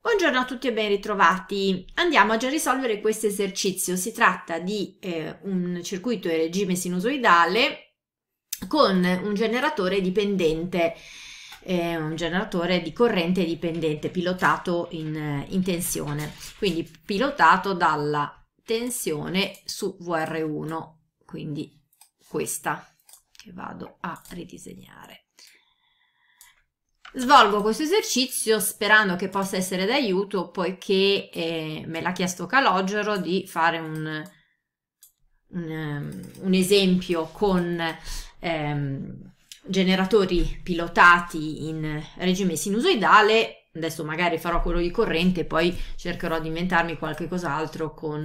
Buongiorno a tutti e ben ritrovati. Andiamo a già risolvere questo esercizio. Si tratta di eh, un circuito in regime sinusoidale con un generatore dipendente, eh, un generatore di corrente dipendente pilotato in, eh, in tensione, quindi pilotato dalla tensione su VR1, quindi questa che vado a ridisegnare. Svolgo questo esercizio sperando che possa essere d'aiuto poiché eh, me l'ha chiesto Calogero di fare un, un, ehm, un esempio con ehm, generatori pilotati in regime sinusoidale. Adesso magari farò quello di corrente e poi cercherò di inventarmi qualche cos'altro con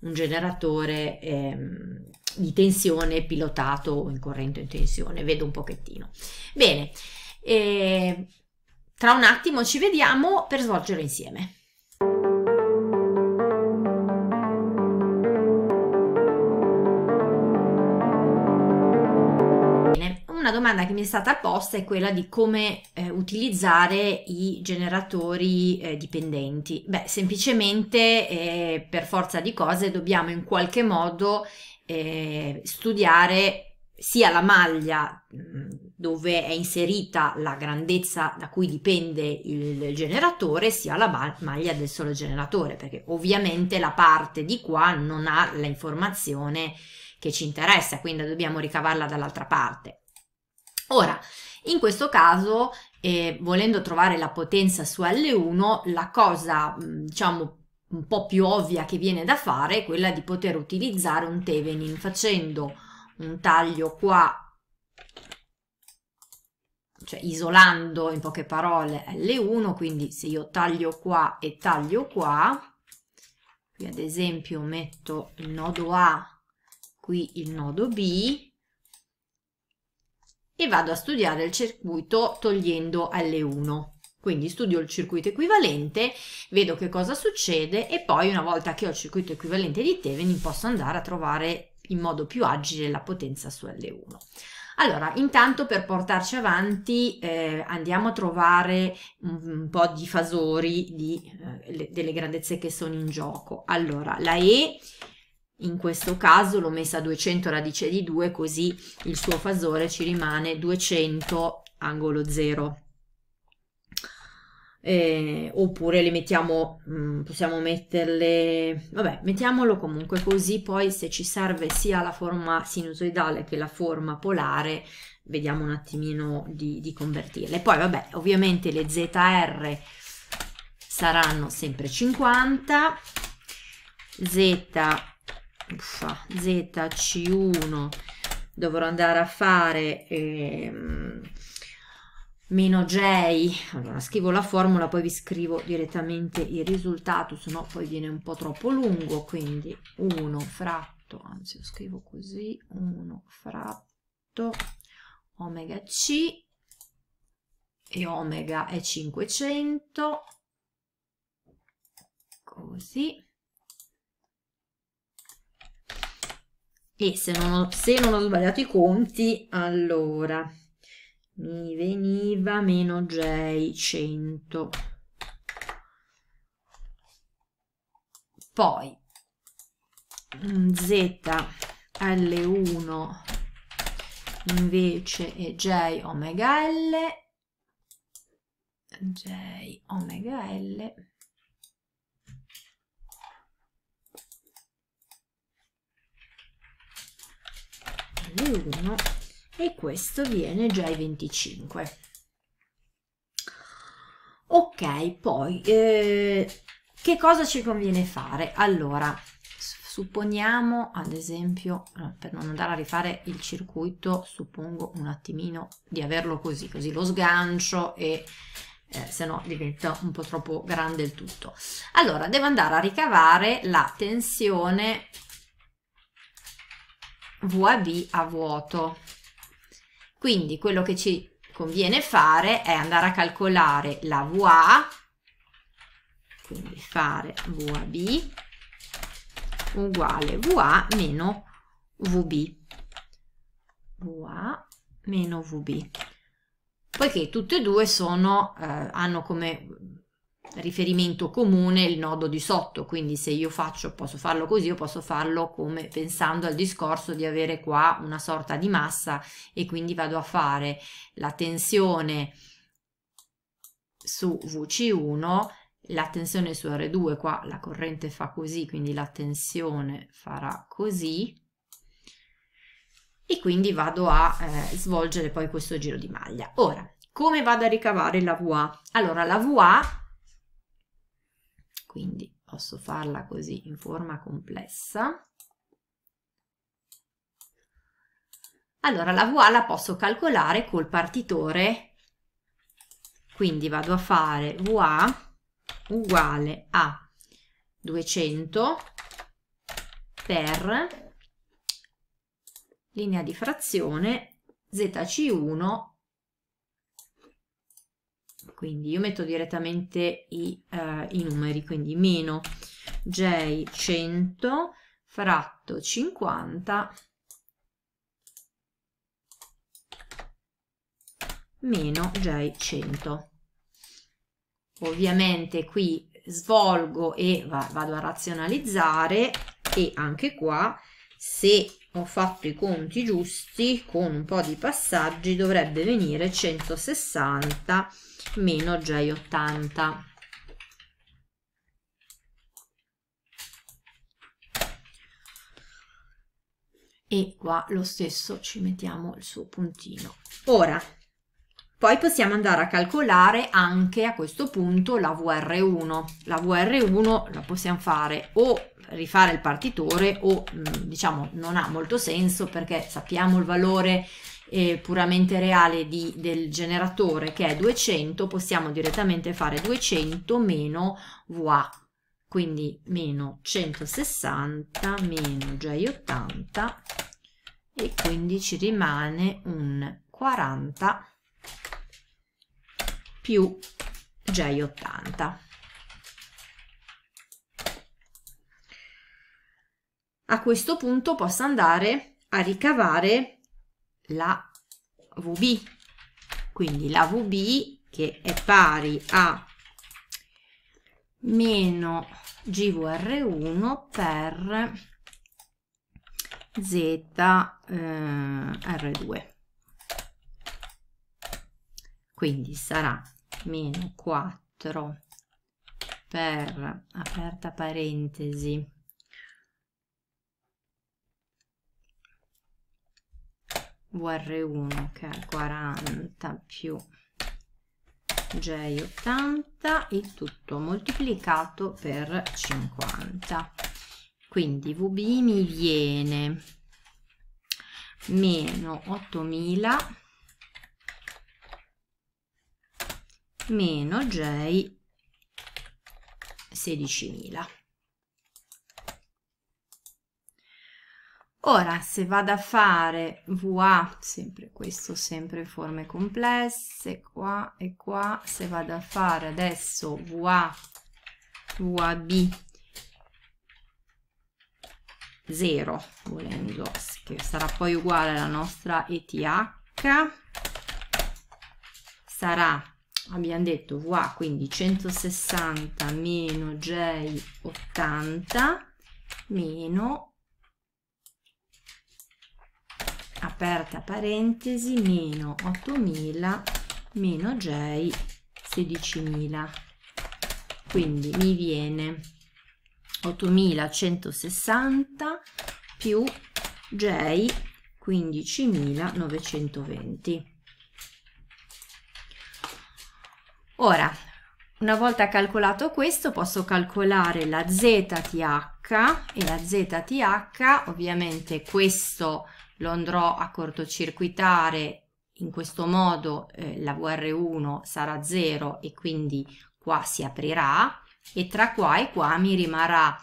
un generatore ehm, di tensione pilotato in corrente o in tensione. Vedo un pochettino. Bene e tra un attimo ci vediamo per svolgere insieme. una domanda che mi è stata posta è quella di come eh, utilizzare i generatori eh, dipendenti. Beh, semplicemente eh, per forza di cose dobbiamo in qualche modo eh, studiare sia la maglia dove è inserita la grandezza da cui dipende il generatore, sia la maglia del solo generatore, perché ovviamente la parte di qua non ha l'informazione che ci interessa, quindi dobbiamo ricavarla dall'altra parte. Ora, in questo caso, eh, volendo trovare la potenza su L1, la cosa, diciamo, un po' più ovvia che viene da fare è quella di poter utilizzare un Thevenin facendo un taglio qua, cioè isolando in poche parole L1, quindi se io taglio qua e taglio qua, qui ad esempio metto il nodo A, qui il nodo B, e vado a studiare il circuito togliendo L1. Quindi studio il circuito equivalente, vedo che cosa succede e poi una volta che ho il circuito equivalente di Thevenin posso andare a trovare in modo più agile la potenza su L1. Allora, intanto per portarci avanti eh, andiamo a trovare un, po' di fasori di, eh, le, delle grandezze che sono in gioco. Allora, la E in questo caso l'ho messa a 200 radice di 2 così il suo fasore ci rimane 200 angolo 0 eh, oppure le mettiamo, mm, possiamo metterle, vabbè, mettiamolo comunque così, poi se ci serve sia la forma sinusoidale che la forma polare, vediamo un attimino di, di convertirle. Poi, vabbè, ovviamente le ZR saranno sempre 50, Z, uffa, ZC1 dovrò andare a fare... Ehm, meno J, allora scrivo la formula, poi vi scrivo direttamente il risultato, se no poi viene un po' troppo lungo, quindi 1 fratto, anzi lo scrivo così, 1 fratto omega C e omega è 500, così. E se non ho, se non ho sbagliato i conti, allora mi veniva meno J 100 poi mm, Z L1 invece è J omega L J omega L L1 e questo viene già ai 25 ok poi eh, che cosa ci conviene fare allora supponiamo ad esempio eh, per non andare a rifare il circuito suppongo un attimino di averlo così così lo sgancio e eh, se no diventa un po' troppo grande il tutto allora devo andare a ricavare la tensione VAB a vuoto quindi quello che ci conviene fare è andare a calcolare la VA, quindi fare VAB uguale VA meno VB. VA meno VB poiché tutte e due sono, eh, hanno come riferimento comune il nodo di sotto, quindi se io faccio, posso farlo così o posso farlo come pensando al discorso di avere qua una sorta di massa e quindi vado a fare la tensione su VC1, la tensione su R2, qua la corrente fa così, quindi la tensione farà così, e quindi vado a eh, svolgere poi questo giro di maglia. Ora, come vado a ricavare la VA? Allora, la VA quindi posso farla così in forma complessa allora la VA la posso calcolare col partitore quindi vado a fare VA uguale a 200 per linea di frazione zc1 quindi io metto direttamente i, eh, i numeri, quindi meno J100 fratto 50 meno J100. Ovviamente qui svolgo e vado a razionalizzare e anche qua se ho fatto i conti giusti con un po' di passaggi dovrebbe venire 160 meno J80 e qua lo stesso ci mettiamo il suo puntino ora poi possiamo andare a calcolare anche a questo punto la VR1 la VR1 la possiamo fare o rifare il partitore o mm, diciamo non ha molto senso perché sappiamo il valore eh, puramente reale di, del generatore che è 200 possiamo direttamente fare 200 meno VA quindi meno 160 meno J80 e quindi ci rimane un 40 più J80 a questo punto possa andare a ricavare la VB. Quindi la VB che è pari a meno GVR1 per ZR2. Eh, Quindi sarà meno 4 per aperta parentesi UR1 che è 40 più J80, il tutto moltiplicato per 50. Quindi VBI mi viene meno 8000 meno J 16000. Ora, se vado a fare VA, sempre questo, sempre forme complesse, qua e qua, se vado a fare adesso VA, VAB, 0, volendo, che sarà poi uguale alla nostra ETH, sarà abbiamo detto VA quindi 160 meno J80 meno aperta parentesi, meno 8.000, meno J, 16.000. Quindi mi viene 8.160 più J, 15.920. Ora, una volta calcolato questo posso calcolare la ZTH e la ZTH, ovviamente questo lo andrò a cortocircuitare in questo modo eh, la VR1 sarà 0 e quindi qua si aprirà e tra qua e qua mi rimarrà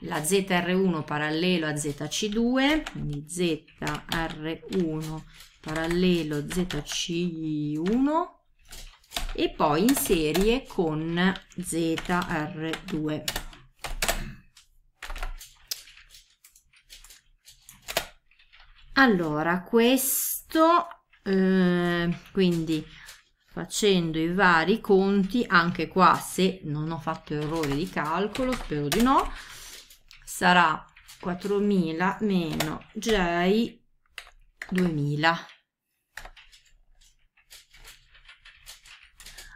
la ZR1 parallelo a ZC2, quindi ZR1 parallelo ZC1 e poi in serie con ZR2. Allora, questo, eh, quindi facendo i vari conti, anche qua se non ho fatto errore di calcolo, spero di no, sarà 4000 meno J 2000.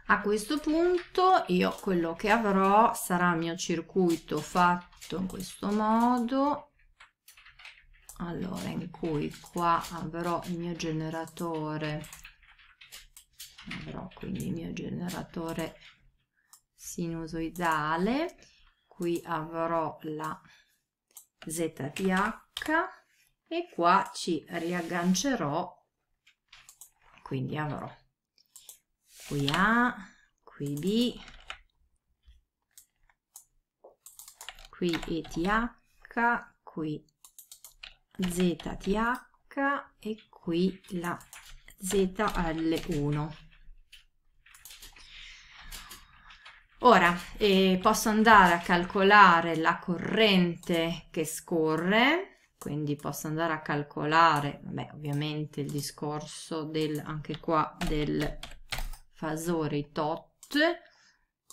A questo punto io quello che avrò sarà il mio circuito fatto in questo modo allora in cui qua avrò il mio generatore avrò quindi il mio generatore sinusoidale qui avrò la ZTH e qua ci riaggancerò quindi avrò qui A, qui B, qui ETH, qui zth e qui la zl1 ora eh, posso andare a calcolare la corrente che scorre quindi posso andare a calcolare vabbè, ovviamente il discorso del anche qua del fasore tot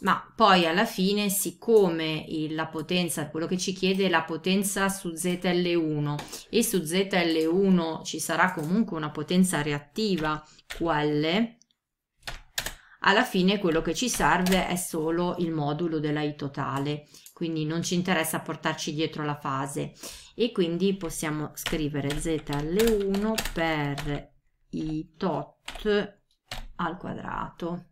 ma poi alla fine, siccome la potenza, quello che ci chiede è la potenza su ZL1 e su ZL1 ci sarà comunque una potenza reattiva QL, alla fine quello che ci serve è solo il modulo della I totale, quindi non ci interessa portarci dietro la fase e quindi possiamo scrivere ZL1 per I tot al quadrato.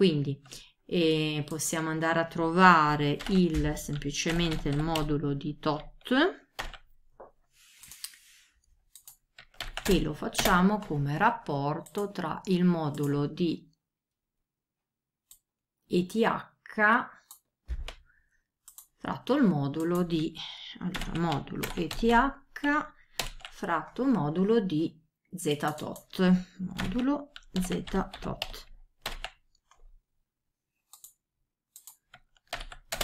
Quindi eh, possiamo andare a trovare il, semplicemente il modulo di tot e lo facciamo come rapporto tra il modulo di ETH fratto il modulo di allora, modulo ETH fratto modulo di z tot modulo z tot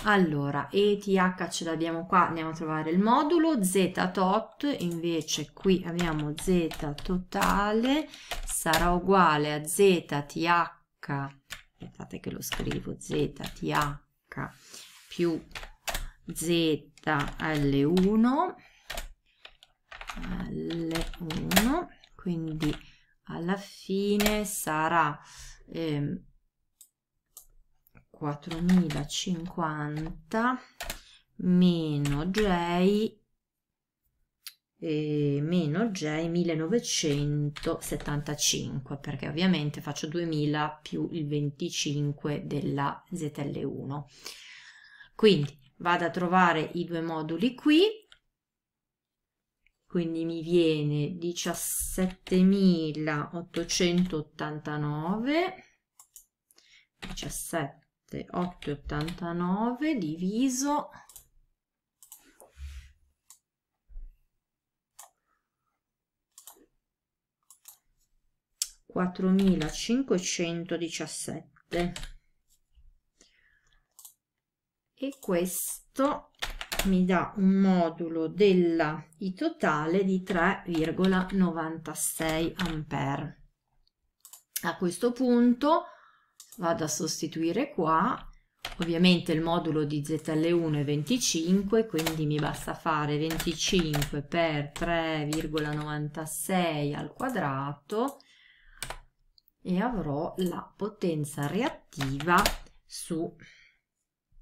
Allora, ETH ce l'abbiamo qua, andiamo a trovare il modulo, Z tot, invece qui abbiamo Z totale, sarà uguale a ZTH, aspettate che lo scrivo, ZTH più ZL1, L1, quindi alla fine sarà... Ehm, 4050 meno J e eh, meno J 1975 perché ovviamente faccio 2000 più il 25 della ZL1 quindi vado a trovare i due moduli qui quindi mi viene 17889 17 8,89 diviso 4517 e questo mi dà un modulo della I totale di 3,96 ampere. A questo punto vado a sostituire qua ovviamente il modulo di ZL1 è 25 quindi mi basta fare 25 per 3,96 al quadrato e avrò la potenza reattiva su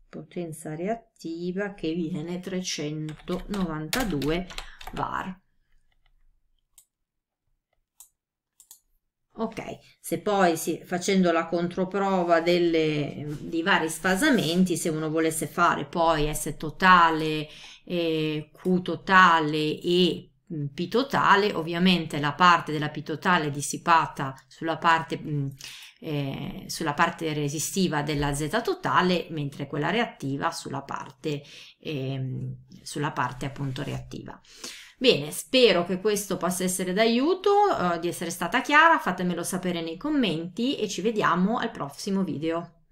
potenza reattiva che viene 392 var Ok, se poi si, facendo la controprova delle, di vari sfasamenti, se uno volesse fare poi S totale, eh, Q totale e P totale, ovviamente la parte della P totale è dissipata sulla parte, eh, sulla parte resistiva della Z totale, mentre quella reattiva sulla parte, eh, sulla parte appunto reattiva. Bene, spero che questo possa essere d'aiuto, eh, di essere stata chiara, fatemelo sapere nei commenti e ci vediamo al prossimo video.